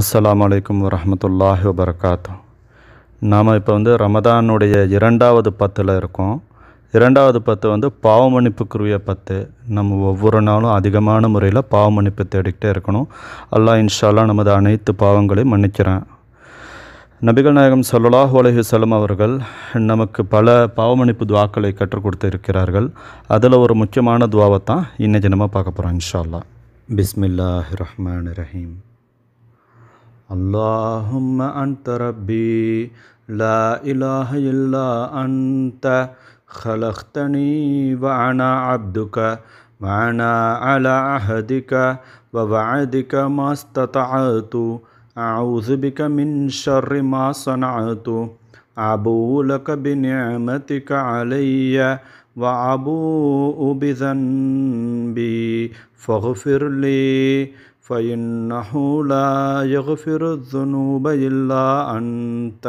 அஸ்லாம் வலைக்கம் வரமத்துல்லாஹி வபர்காத்தோம் நாம் இப்போ வந்து ரமதானுடைய இரண்டாவது பத்தில் இருக்கோம் இரண்டாவது பத்து வந்து பாவ மன்னிப்புக்குரிய பத்து நம்ம ஒவ்வொரு நாளும் அதிகமான முறையில் பாவ மன்னிப்பு தேடிக்கிட்டே இருக்கணும் அல்லாஹ் இன்ஷால்லாம் நமது அனைத்து பாவங்களையும் மன்னிக்கிறேன் நபிகள் நாயகம் சல்லாஹ் உலகிசலம் அவர்கள் நமக்கு பல பாவமன்னிப்பு துவாக்களை கற்றுக் கொடுத்து இருக்கிறார்கள் அதில் ஒரு முக்கியமான துவாவை தான் இன்னும் நம்ம பார்க்க போகிறோம் இன்ஷால்லா பிஸ்மில்லாஹ் ரஹ்மான் ரஹீம் اللهم أنت ربي لا إله إلا أنت خلقتني وأنا عبدك وأنا على عهدك ووعدك ما استطعت أعوذ بك من شر ما صنعت أبو لك بنعمتك علي وأبوء بذنبي فاغفر لي فإنه لا يغفر الذنوب إلا أنت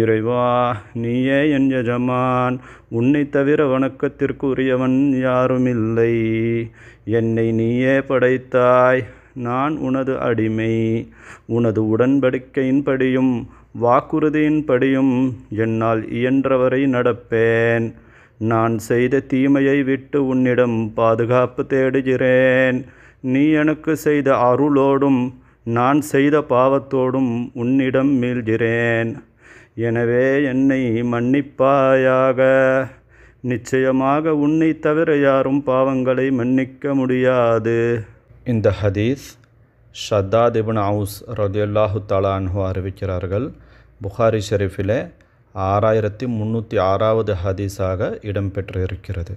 இறைவா நீயே என் எஜமான் உன்னை தவிர வணக்கத்திற்கு உரியவன் யாரும் இல்லை என்னை நீயே படைத்தாய் நான் உனது அடிமை உனது உடன்படிக்கையின்படியும் வாக்குறுதியின்படியும் என்னால் இயன்றவரை நடப்பேன் நான் செய்த தீமையை விட்டு உன்னிடம் பாதுகாப்பு தேடுகிறேன் நீ எனக்கு செய்த அருளோடும் நான் செய்த பாவத்தோடும் உன்னிடம் மீள்கிறேன் எனவே என்னை மன்னிப்பாயாக நிச்சயமாக உன்னை தவிர யாரும் பாவங்களை மன்னிக்க முடியாது இந்த ஹதீஸ் ஷத்தாத் இபின் அவுஸ் ரதியுல்லாஹு தலான்ஹு அறிவிக்கிறார்கள் புகாரி ஷெரீஃபிலே ஆறாயிரத்தி முந்நூற்றி ஆறாவது ஹதீஸாக இடம்பெற்றிருக்கிறது